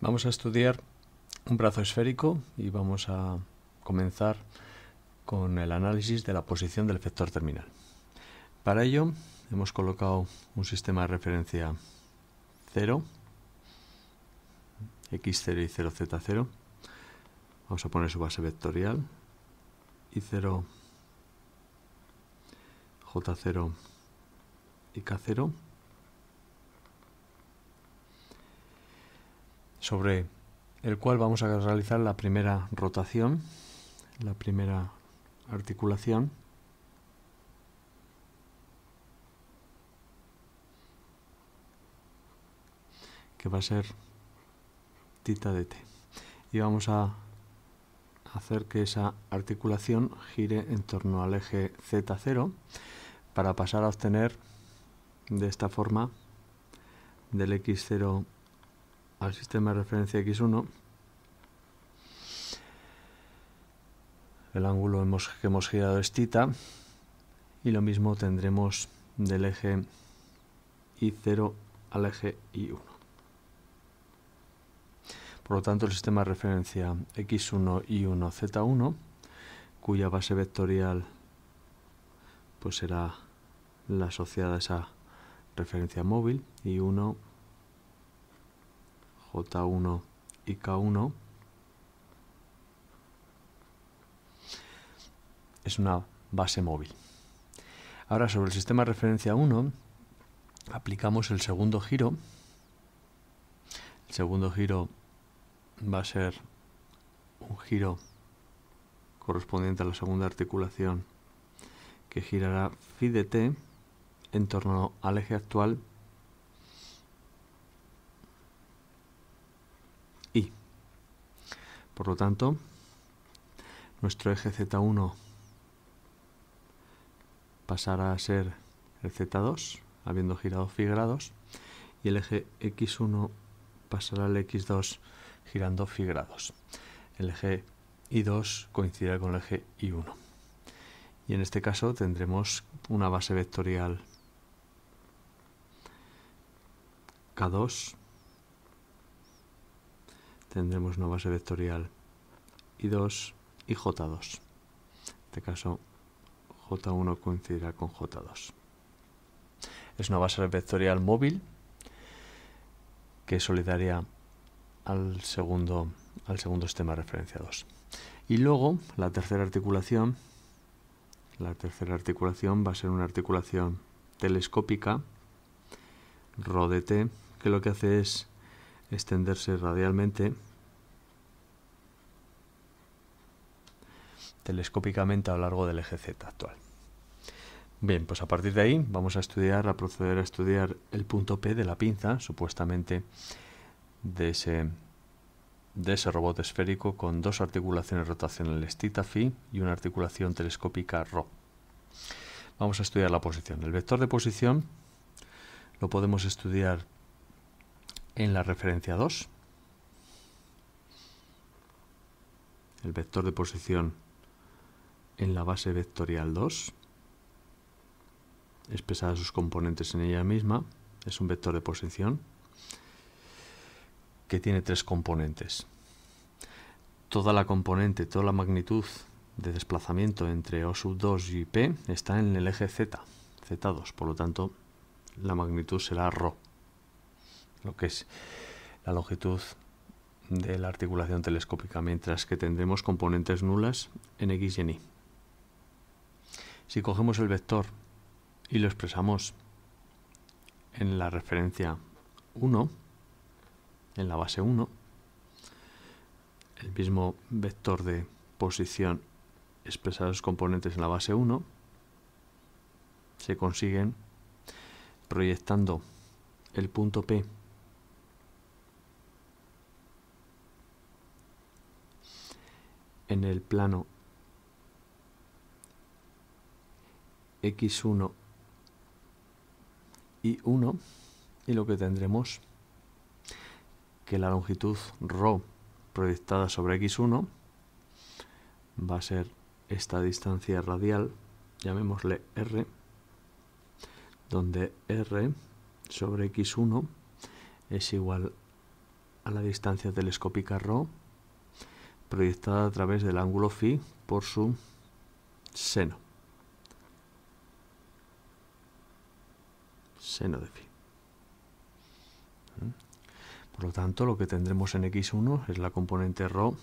Vamos a estudiar un brazo esférico y vamos a comenzar con el análisis de la posición del vector terminal. Para ello hemos colocado un sistema de referencia 0, x0 y 0, z0. Vamos a poner su base vectorial, y0, j0 y k0 sobre el cual vamos a realizar la primera rotación, la primera articulación. que va a ser tita de t y vamos a hacer que esa articulación gire en torno al eje z0 para pasar a obtener de esta forma del x0 sistema de referencia X1, el ángulo hemos, que hemos girado es tita y lo mismo tendremos del eje y 0 al eje y 1 Por lo tanto, el sistema de referencia X1, Y1, Z1, cuya base vectorial pues será la asociada a esa referencia móvil, y 1 J1 y K1 es una base móvil. Ahora sobre el sistema de referencia 1 aplicamos el segundo giro. El segundo giro va a ser un giro correspondiente a la segunda articulación que girará phi de t en torno al eje actual Por lo tanto, nuestro eje Z1 pasará a ser el Z2, habiendo girado phi grados, y el eje X1 pasará al X2 girando phi grados. El eje I2 coincidirá con el eje I1. Y en este caso tendremos una base vectorial K2, tendremos una base vectorial y 2 y J2. En este caso, J1 coincidirá con J2. Es una base vectorial móvil que es solidaria al segundo, al segundo sistema referencia 2. Y luego, la tercera articulación, la tercera articulación va a ser una articulación telescópica, rodete, que lo que hace es extenderse radialmente telescópicamente a lo largo del eje Z actual. Bien, pues a partir de ahí vamos a estudiar, a proceder a estudiar el punto P de la pinza, supuestamente de ese, robot esférico con dos articulaciones rotacionales Tita phi y una articulación telescópica ρ. Vamos a estudiar la posición. El vector de posición lo podemos estudiar en la referencia 2. El vector de posición en la base vectorial 2, expresada sus componentes en ella misma, es un vector de posición que tiene tres componentes. Toda la componente, toda la magnitud de desplazamiento entre O sub 2 y P está en el eje Z, Z2, por lo tanto la magnitud será ρ, lo que es la longitud de la articulación telescópica, mientras que tendremos componentes nulas en X y en Y. Si cogemos el vector y lo expresamos en la referencia 1, en la base 1, el mismo vector de posición expresado los componentes en la base 1 se consiguen proyectando el punto P en el plano x1 y 1 y lo que tendremos que la longitud rho proyectada sobre x1 va a ser esta distancia radial, llamémosle r, donde r sobre x1 es igual a la distancia telescópica ρ proyectada a través del ángulo phi por su seno. seno de phi. ¿Mm? Por lo tanto, lo que tendremos en x1 es la componente rho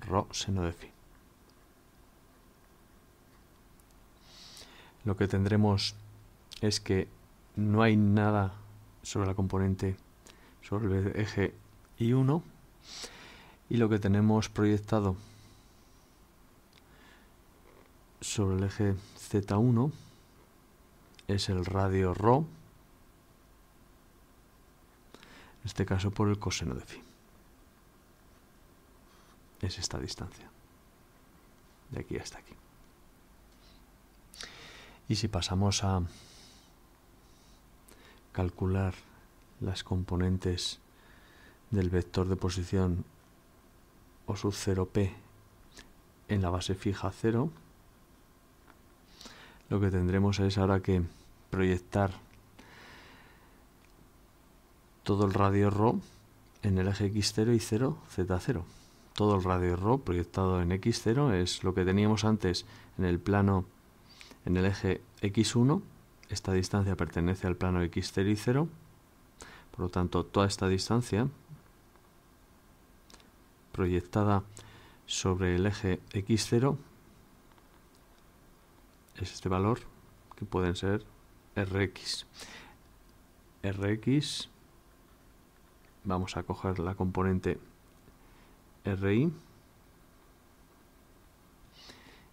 rho seno de phi. Lo que tendremos es que no hay nada sobre la componente sobre el eje y1 y lo que tenemos proyectado sobre el eje Z1 es el radio ρ, en este caso por el coseno de phi. Es esta distancia, de aquí hasta aquí. Y si pasamos a calcular las componentes del vector de posición o sub 0p en la base fija 0, lo que tendremos es ahora que proyectar todo el radio RO en el eje X0 y 0, Z0. Todo el radio RO proyectado en X0 es lo que teníamos antes en el plano, en el eje X1. Esta distancia pertenece al plano X0 y 0. Por lo tanto, toda esta distancia proyectada sobre el eje X0 es este valor, que pueden ser Rx. Rx, vamos a coger la componente Ri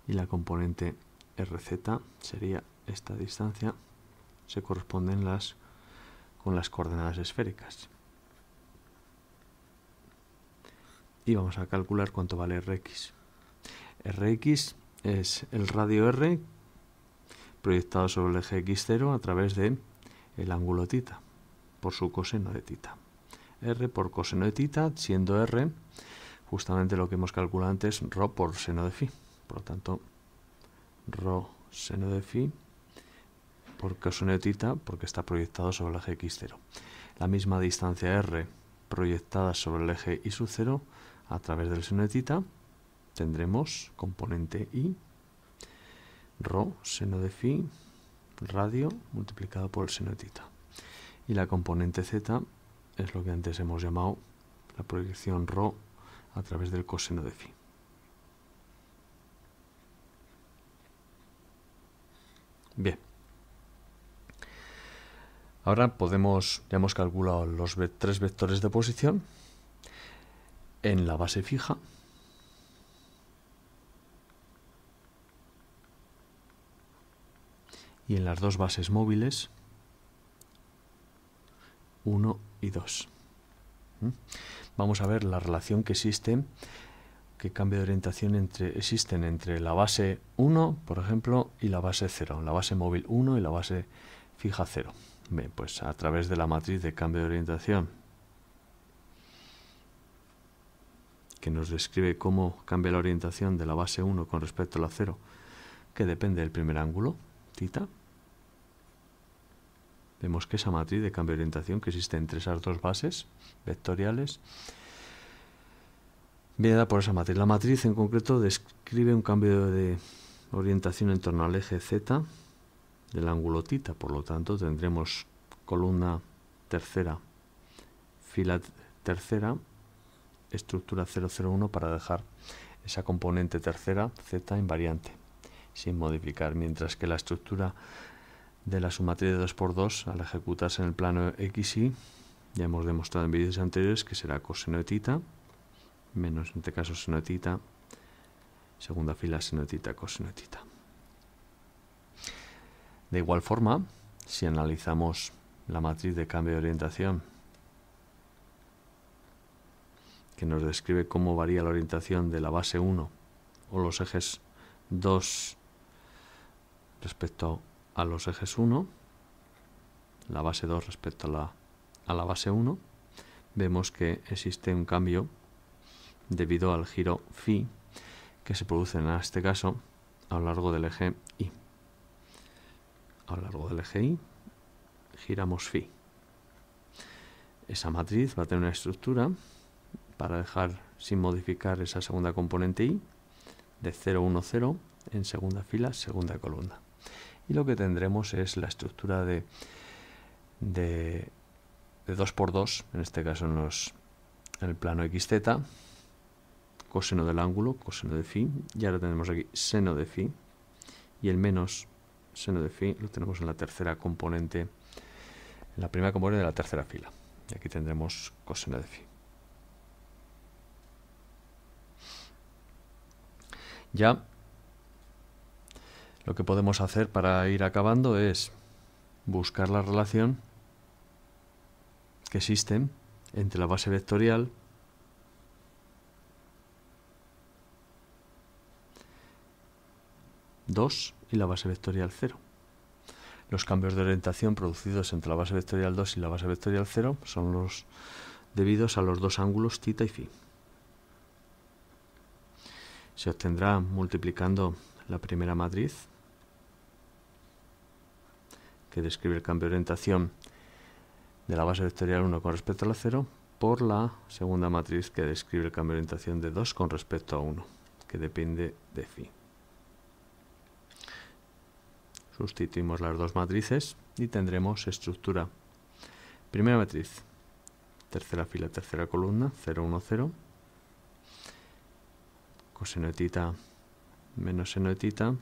y la componente Rz sería esta distancia, se corresponden las con las coordenadas esféricas. Y vamos a calcular cuánto vale Rx. Rx es el radio R proyectado sobre el eje X0 a través de el ángulo tita, por su coseno de tita. R por coseno de tita, siendo R justamente lo que hemos calculado antes, ρ por seno de phi. Por lo tanto, ρ seno de phi por coseno de tita, porque está proyectado sobre el eje X0. La misma distancia R proyectada sobre el eje Y 0 a través del seno de tita, tendremos componente Y Rho, seno de phi, radio multiplicado por el seno de tita. Y la componente z es lo que antes hemos llamado la proyección Rho a través del coseno de phi. Bien. Ahora podemos, ya hemos calculado los tres vectores de posición en la base fija y en las dos bases móviles 1 y 2. ¿Mm? Vamos a ver la relación que existe, qué cambio de orientación entre, existen entre la base 1, por ejemplo, y la base 0, la base móvil 1 y la base fija 0. pues a través de la matriz de cambio de orientación que nos describe cómo cambia la orientación de la base 1 con respecto a la 0, que depende del primer ángulo, tita, Vemos que esa matriz de cambio de orientación que existe entre esas dos bases vectoriales viene dada por esa matriz. La matriz en concreto describe un cambio de orientación en torno al eje Z del ángulo tita, por lo tanto tendremos columna tercera, fila tercera, estructura 001 para dejar esa componente tercera Z invariante sin modificar, mientras que la estructura de la submatriz de 2 x 2 al ejecutarse en el plano XY, ya hemos demostrado en vídeos anteriores que será coseno menos en este caso seno segunda fila seno de de igual forma, si analizamos la matriz de cambio de orientación que nos describe cómo varía la orientación de la base 1 o los ejes 2 respecto a a los ejes 1, la base 2 respecto a la, base 1, vemos que existe un cambio debido al giro phi que se produce en este caso a lo largo del eje I. A lo largo del eje I giramos phi. Esa matriz va a tener una estructura para dejar sin modificar esa segunda componente I de 0, 1, 0 en segunda fila, segunda columna y lo que tendremos es la estructura de, de, 2x2, en este caso en, el plano xz, coseno del ángulo, coseno de phi, y ahora tenemos aquí seno de phi, y el menos seno de phi lo tenemos en la tercera componente, en la primera componente de la tercera fila, y aquí tendremos coseno de phi. Ya lo que podemos hacer para ir acabando es buscar la relación que existe entre la base vectorial ...2 y la base vectorial 0. Los cambios de orientación producidos entre la base vectorial 2 y la base vectorial 0 son los debidos a los dos ángulos θ y φ. Se obtendrá multiplicando la primera matriz que describe el cambio de orientación de la base vectorial 1 con respecto a la 0 por la segunda matriz que describe el cambio de orientación de 2 con respecto a 1, que depende de phi. Sustituimos las dos matrices y tendremos estructura. Primera matriz, tercera fila, tercera columna, 0, 1, 0. Coseno tita menos seno de tita,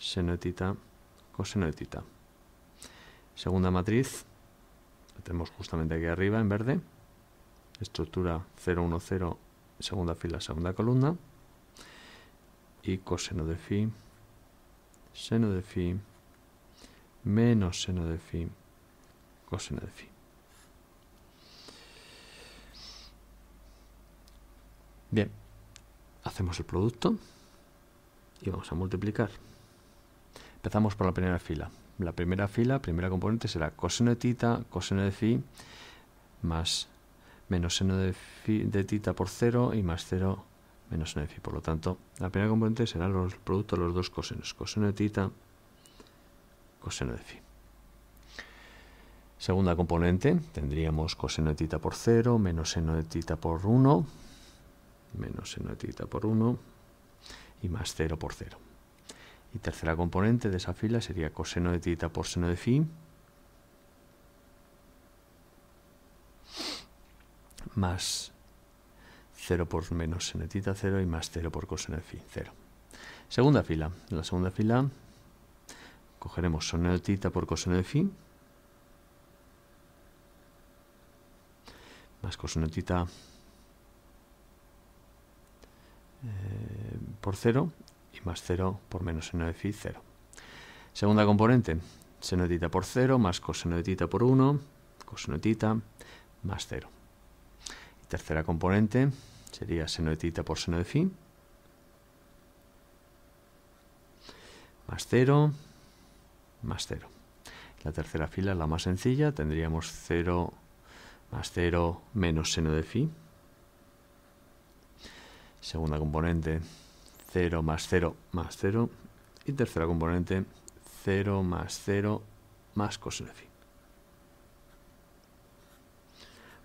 seno tita coseno de tita. Segunda matriz, la tenemos justamente aquí arriba en verde, estructura 0, 1, 0, segunda fila, segunda columna, y coseno de phi, seno de phi, menos seno de phi, coseno de phi. Bien, hacemos el producto y vamos a multiplicar. Empezamos por la primera fila. La primera fila, primera componente será coseno de tita, coseno de phi, más menos seno de, tita por 0 y más 0 menos seno de phi. Por lo tanto, la primera componente será los producto de los dos cosenos, coseno de tita, coseno de phi. Segunda componente, tendríamos coseno de tita por 0, menos seno de tita por 1, menos seno de tita por 1 y más 0 por 0. Y tercera componente de esa fila sería coseno de tita por seno de phi más 0 por menos seno de tita 0 y más 0 por coseno de phi 0. Segunda fila. En la segunda fila cogeremos seno de tita por coseno de phi más coseno de tita eh, por 0 más 0 por menos seno de phi 0. Segunda componente, seno de tita por 0 más coseno de tita por 1, coseno de tita más 0. tercera componente sería seno de tita por seno de phi más 0 más 0. La tercera fila es la más sencilla, tendríamos 0 más 0 menos seno de phi. Segunda componente 0 más 0 más 0. Y tercera componente, 0 más 0 más coseno de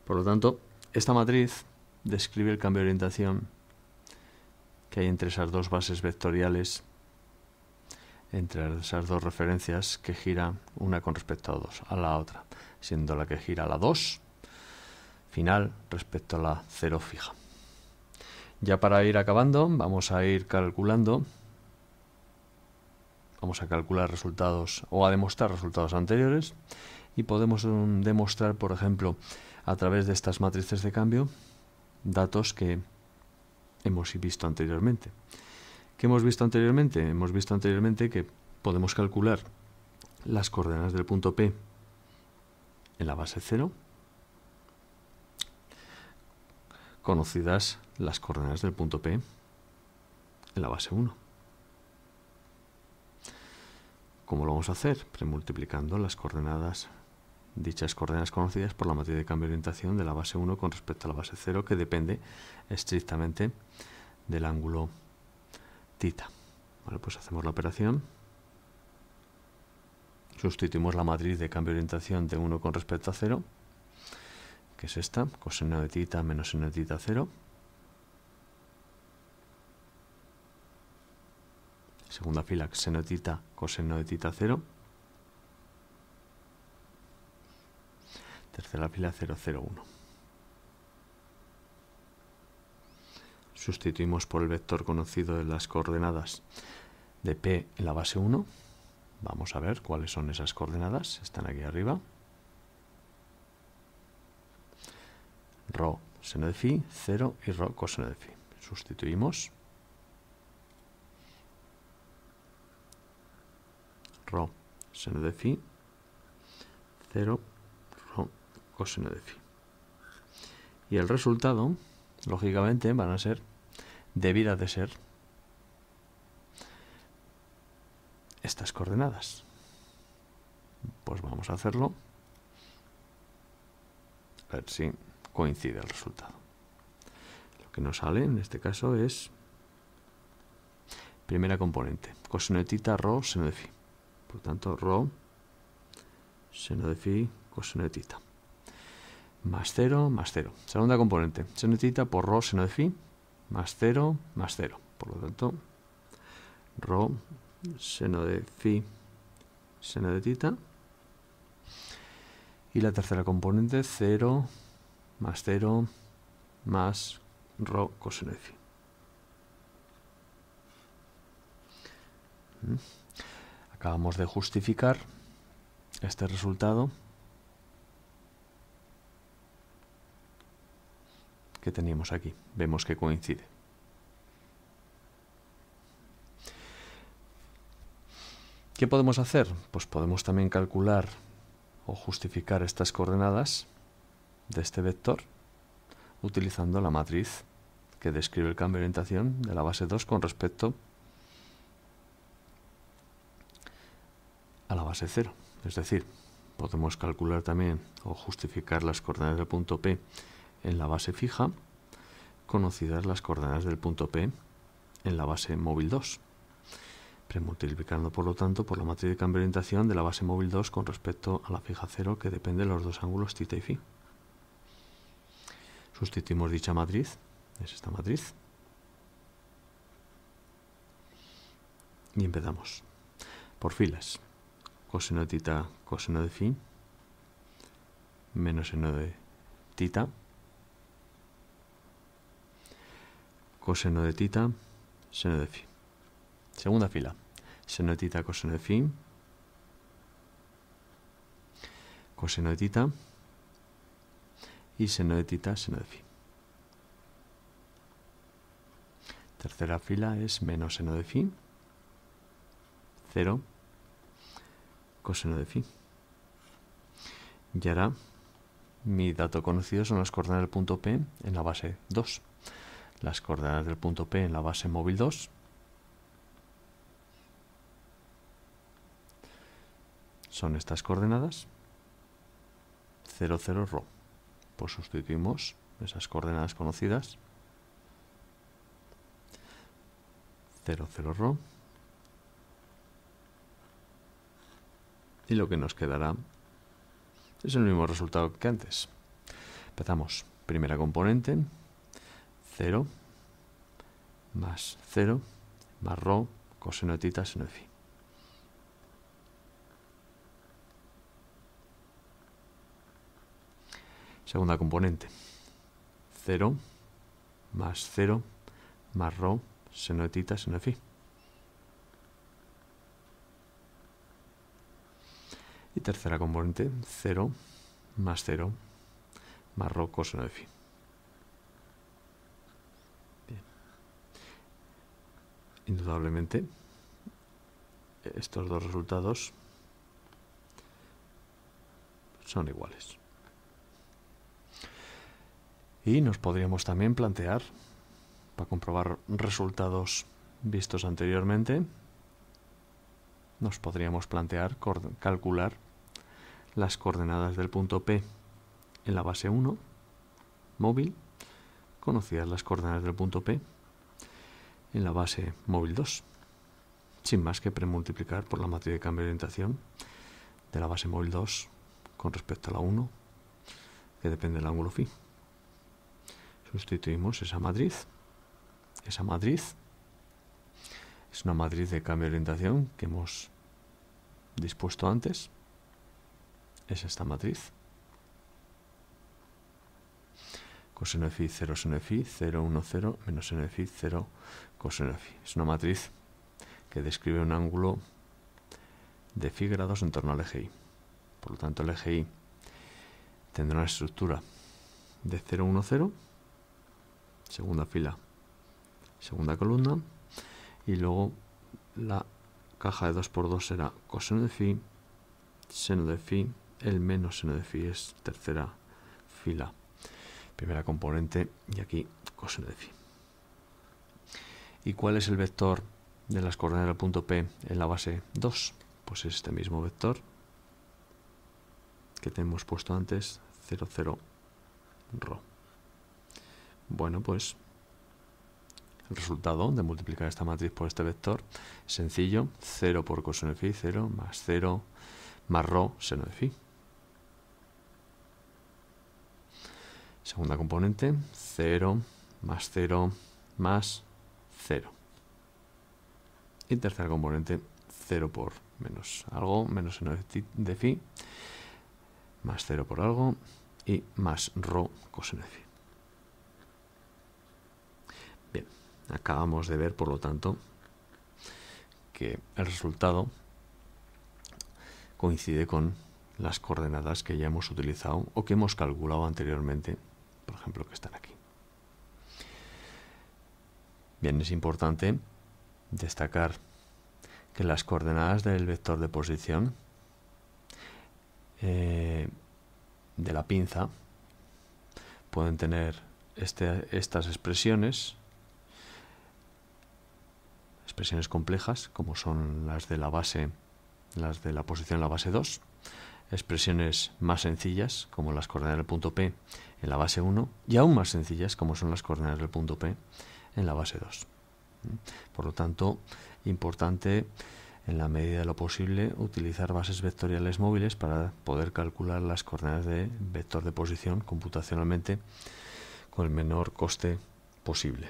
Por lo tanto, esta matriz describe el cambio de orientación que hay entre esas dos bases vectoriales, entre esas dos referencias que gira una con respecto a dos, a la otra, siendo la que gira la 2 final respecto a la 0 fija. Ya para ir acabando, vamos a ir calculando. Vamos a calcular resultados o a demostrar resultados anteriores. Y podemos um, demostrar, por ejemplo, a través de estas matrices de cambio, datos que hemos visto anteriormente. ¿Qué hemos visto anteriormente? Hemos visto anteriormente que podemos calcular las coordenadas del punto P en la base 0 conocidas las coordenadas del punto P en la base 1. ¿Cómo lo vamos a hacer? Premultiplicando las coordenadas, dichas coordenadas conocidas por la matriz de cambio de orientación de la base 1 con respecto a la base 0 que depende estrictamente del ángulo tita. Vale, pues hacemos la operación. Sustituimos la matriz de cambio de orientación de 1 con respecto a 0 que es esta, coseno de tita menos seno de tita 0. Segunda fila, seno de tita, coseno de tita 0. Tercera fila, 0, 0, 1. Sustituimos por el vector conocido de las coordenadas de P en la base 1. Vamos a ver cuáles son esas coordenadas. Están aquí arriba. Rho seno de phi, 0 y Rho coseno de phi. Sustituimos. Rho seno de phi, 0, Rho coseno de phi. Y el resultado, lógicamente, van a ser, debidas de ser, estas coordenadas. Pues vamos a hacerlo. A ver si coincide el resultado. Lo que nos sale en este caso es primera componente, coseno de tita, rho, seno de phi. Por lo tanto, ro, seno de phi, coseno de tita. Más cero, más cero. Segunda componente, seno de tita por rho, seno de phi, más cero, más cero. Por lo tanto, ro, seno de phi, seno de tita. Y la tercera componente, 0, más cero, más rho coseno ¿Mm? Acabamos de justificar este resultado que teníamos aquí. Vemos que coincide. ¿Qué podemos hacer? Pues podemos también calcular o justificar estas coordenadas de este vector utilizando la matriz que describe el cambio de orientación de la base 2 con respecto a la base 0. Es decir, podemos calcular también o justificar las coordenadas del punto P en la base fija, conocidas las coordenadas del punto P en la base móvil 2, premultiplicando por lo tanto por la matriz de cambio de orientación de la base móvil 2 con respecto a la fija 0 que depende de los dos ángulos θ y φ. Sustituimos dicha matriz, es esta matriz, y empezamos por filas. Coseno de tita, coseno de fin, menos seno de tita, coseno de tita, seno de fin. Segunda fila, seno de tita, coseno de fin, coseno de tita, y seno de tita, seno de fi. Tercera fila es menos seno de fi, 0, coseno de fi. Y ahora mi dato conocido son las coordenadas del punto P en la base 2. Las coordenadas del punto P en la base móvil 2 son estas coordenadas 0, 0, ρ pues sustituimos esas coordenadas conocidas. 0, 0, ro. Y lo que nos quedará es el mismo resultado que antes. Empezamos. Primera componente. 0 más 0 más rho, coseno de tita seno de phi. Segunda componente. 0 más 0 más rho seno de tita seno de Y tercera componente, 0 más 0 más rho coseno de phi. Indudablemente, estos dos resultados son iguales. Y nos podríamos también plantear, para comprobar resultados vistos anteriormente, nos podríamos plantear calcular las coordenadas del punto P en la base 1, móvil, conocidas las coordenadas del punto P en la base móvil 2, sin más que premultiplicar por la matriz de cambio de orientación de la base móvil 2 con respecto a la 1, que depende del ángulo phi. Sustituimos esa matriz. Esa matriz es una matriz de cambio de orientación que hemos dispuesto antes. Es esta matriz. coseno de phi 0 seno de 0 1 0 menos seno de 0 coseno de phi. Es una matriz que describe un ángulo de phi grados en torno al eje i, Por lo tanto, el eje i tendrá una estructura de 0 1 0 segunda fila, segunda columna y luego la caja de 2 por 2 será coseno de phi, seno de phi, el menos seno de phi es tercera fila, primera componente y aquí coseno de phi. ¿Y cuál es el vector de las coordenadas del punto P en la base 2? Pues es este mismo vector que tenemos puesto antes, 0, 0, rho. Bueno, pues el resultado de multiplicar esta matriz por este vector es sencillo, 0 por coseno de phi, 0 más 0 más rho seno de phi. Segunda componente, 0 más 0 más 0. Y tercera componente, 0 por menos algo, menos seno de phi, más 0 por algo y más rho coseno de phi. Acabamos de ver, por lo tanto, que el resultado coincide con las coordenadas que ya hemos utilizado o que hemos calculado anteriormente, por ejemplo, que están aquí. Bien, es importante destacar que las coordenadas del vector de posición eh, de la pinza pueden tener este, estas expresiones ...expresiones complejas, como son las de la base, las de la posición en la base 2, expresiones más sencillas, como las coordenadas del punto P en la base 1, y aún más sencillas, como son las coordenadas del punto P en la base 2. Por lo tanto, importante en la medida de lo posible utilizar bases vectoriales móviles para poder calcular las coordenadas de vector de posición computacionalmente con el menor coste posible.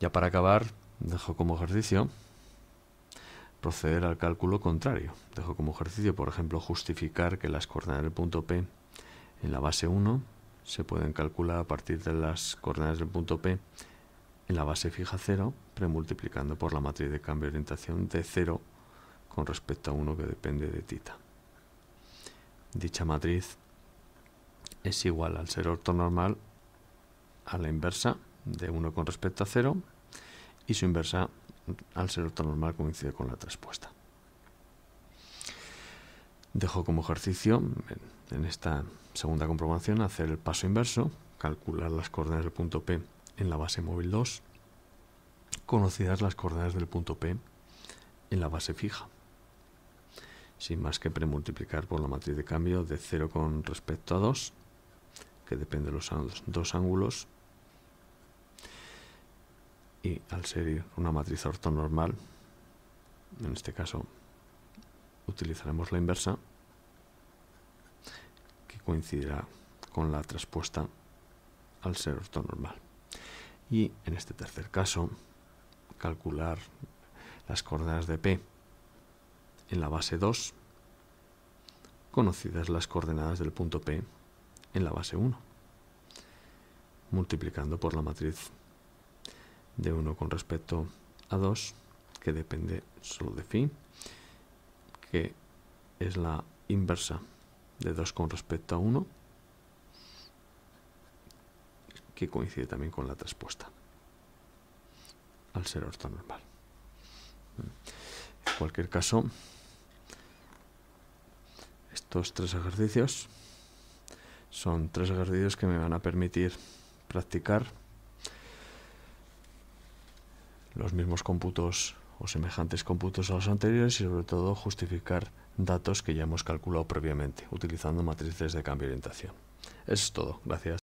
Ya para acabar, Dejo como ejercicio proceder al cálculo contrario. Dejo como ejercicio, por ejemplo, justificar que las coordenadas del punto P en la base 1 se pueden calcular a partir de las coordenadas del punto P en la base fija 0, premultiplicando por la matriz de cambio de orientación de 0 con respecto a 1 que depende de tita Dicha matriz es igual al ser ortonormal a la inversa de 1 con respecto a 0 y su inversa, al ser ortonormal, coincide con la transpuesta. Dejo como ejercicio en esta segunda comprobación hacer el paso inverso, calcular las coordenadas del punto P en la base móvil 2, conocidas las coordenadas del punto P en la base fija, sin más que premultiplicar por la matriz de cambio de 0 con respecto a 2, que depende de los dos ángulos, y al ser una matriz ortonormal, en este caso utilizaremos la inversa, que coincidirá con la traspuesta al ser ortonormal. Y en este tercer caso, calcular las coordenadas de P en la base 2, conocidas las coordenadas del punto P en la base 1, multiplicando por la matriz de 1 con respecto a 2, que depende solo de phi, que es la inversa de 2 con respecto a 1, que coincide también con la traspuesta, al ser ortonormal. En cualquier caso, estos tres ejercicios son tres ejercicios que me van a permitir practicar los mismos cómputos o semejantes cómputos a los anteriores y sobre todo justificar datos que ya hemos calculado previamente utilizando matrices de cambio de orientación. Eso es todo. Gracias.